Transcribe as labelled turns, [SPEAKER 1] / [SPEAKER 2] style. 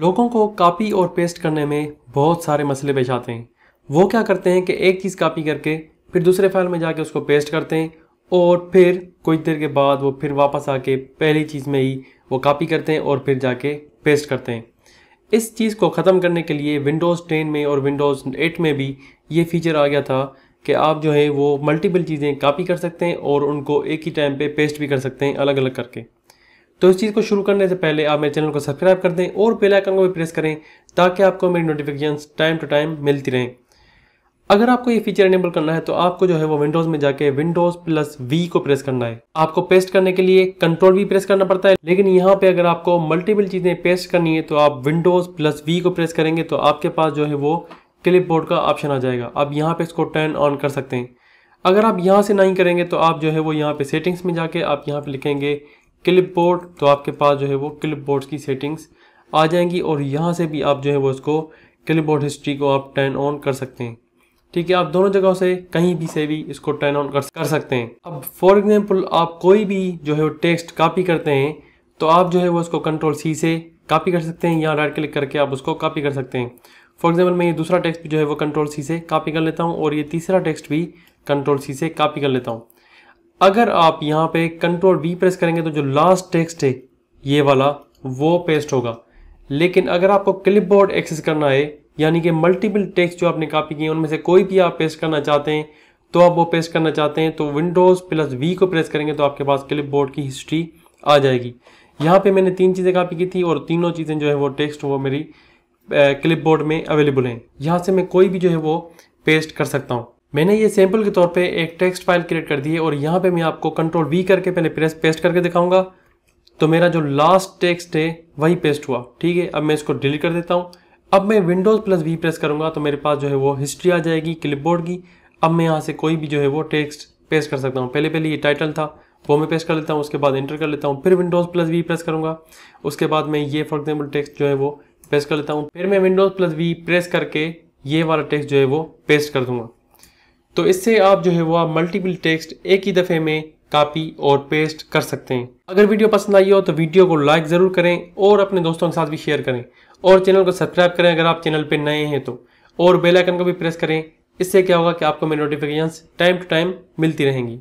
[SPEAKER 1] लोगों को कापी और पेस्ट करने में बहुत सारे मसले पेश आते हैं वो क्या करते हैं कि एक चीज़ कापी करके फिर दूसरे फाइल में जाके उसको पेस्ट करते हैं और फिर कुछ देर के बाद वो फिर वापस आके पहली चीज़ में ही वो कापी करते हैं और फिर जाके पेस्ट करते हैं इस चीज़ को ख़त्म करने के लिए विंडोज़ टेन में और विंडोज़ एट में भी ये फीचर आ गया था कि आप जो है वो मल्टीपल चीज़ें कापी कर सकते हैं और उनको एक ही टाइम पर पेस्ट भी कर सकते हैं अलग अलग करके तो इस चीज़ को शुरू करने से पहले आप मेरे चैनल को सब्सक्राइब कर दें और बेल आइकन को भी प्रेस करें ताकि आपको मेरी नोटिफिकेशंस टाइम टू टाइम मिलती रहें अगर आपको ये फीचर एनेबल करना है तो आपको जो है वो विंडोज में जाके विंडोज प्लस वी को प्रेस करना है आपको पेस्ट करने के लिए कंट्रोल भी प्रेस करना पड़ता है लेकिन यहाँ पे अगर आपको मल्टीपल चीजें पेस्ट करनी है तो आप विंडोज प्लस वी को प्रेस करेंगे तो आपके पास जो है वो क्लिप बोर्ड का ऑप्शन आ जाएगा आप यहाँ पे इसको टर्न ऑन कर सकते हैं अगर आप यहाँ से नहीं करेंगे तो आप जो है वो यहाँ पे सेटिंग्स में जाके आप यहाँ पे लिखेंगे क्लिपबोर्ड तो आपके पास जो है वो क्लिपबोर्ड्स की सेटिंग्स आ जाएंगी और यहाँ से भी आप जो है वो इसको क्लिपबोर्ड हिस्ट्री को आप टर्न ऑन कर सकते हैं ठीक है आप दोनों जगहों से कहीं भी से भी इसको टर्न ऑन कर सकते हैं अब फॉर एग्ज़ाम्पल आप कोई भी जो है वो टेक्स्ट कापी करते हैं तो आप जो है वो इसको कंट्रोल सी से कापी कर सकते हैं या राइट क्लिक करके आप उसको कापी कर सकते हैं फॉर एग्जाम्पल मैं ये दूसरा टेक्स्ट भी जो है वो कंट्रोल सी से कापी कर लेता हूँ और ये तीसरा टेक्स्ट भी कंट्रोल सी से कापी कर लेता हूँ अगर आप यहाँ पे कंट्रोल वी प्रेस करेंगे तो जो लास्ट टेक्स्ट है ये वाला वो पेस्ट होगा लेकिन अगर आपको क्लिपबोर्ड एक्सेस करना है यानी कि मल्टीपल टेक्स्ट जो आपने कॉपी किए उनमें से कोई भी आप पेस्ट करना चाहते हैं तो आप वो पेस्ट करना चाहते हैं तो विंडोज़ प्लस वी को प्रेस करेंगे तो आपके पास क्लिप की हिस्ट्री आ जाएगी यहाँ पे मैंने तीन चीज़ें कॉपी की थी और तीनों चीज़ें जो है वो टेक्स्ट वो मेरी क्लिप में अवेलेबल हैं यहाँ से मैं कोई भी जो है वो पेस्ट कर सकता हूँ मैंने ये सैम्पल के तौर पे एक टेक्स्ट फाइल क्रिएट कर दी है और यहाँ पे मैं आपको कंट्रोल वी करके पहले प्रेस पेस्ट करके दिखाऊंगा तो मेरा जो लास्ट टेक्स्ट है वही पेस्ट हुआ ठीक है अब मैं इसको डिलीट कर देता हूँ अब मैं विंडोज़ प्लस वी प्रेस करूँगा तो मेरे पास जो है वो हिस्ट्री आ जाएगी क्लिपबोर्ड की अब मैं यहाँ से कोई भी जो है वो टेक्स्ट पेस्ट कर सकता हूँ पहले पहले ये टाइटल था वो मैं पेस्ट कर लेता हूँ उसके बाद इंटर कर लेता हूँ फिर विंडोज़ प्लस वी प्रेस करूँगा उसके बाद मैं ये फॉर एग्जाम्पल टेक्स्ट जो है वो पेस्ट कर लेता हूँ फिर मैं विंडोज़ प्लस वी प्रेस करके ये वाला टेक्स्ट जो है वो पेस्ट कर दूँगा तो इससे आप जो है वो आप मल्टीपल टेक्स्ट एक ही दफ़े में कॉपी और पेस्ट कर सकते हैं अगर वीडियो पसंद आई हो तो वीडियो को लाइक ज़रूर करें और अपने दोस्तों के साथ भी शेयर करें और चैनल को सब्सक्राइब करें अगर आप चैनल पर नए हैं तो और बेलाइकन को भी प्रेस करें इससे क्या होगा कि आपको मेरी नोटिफिकेशन टाइम टू टाइम मिलती रहेंगी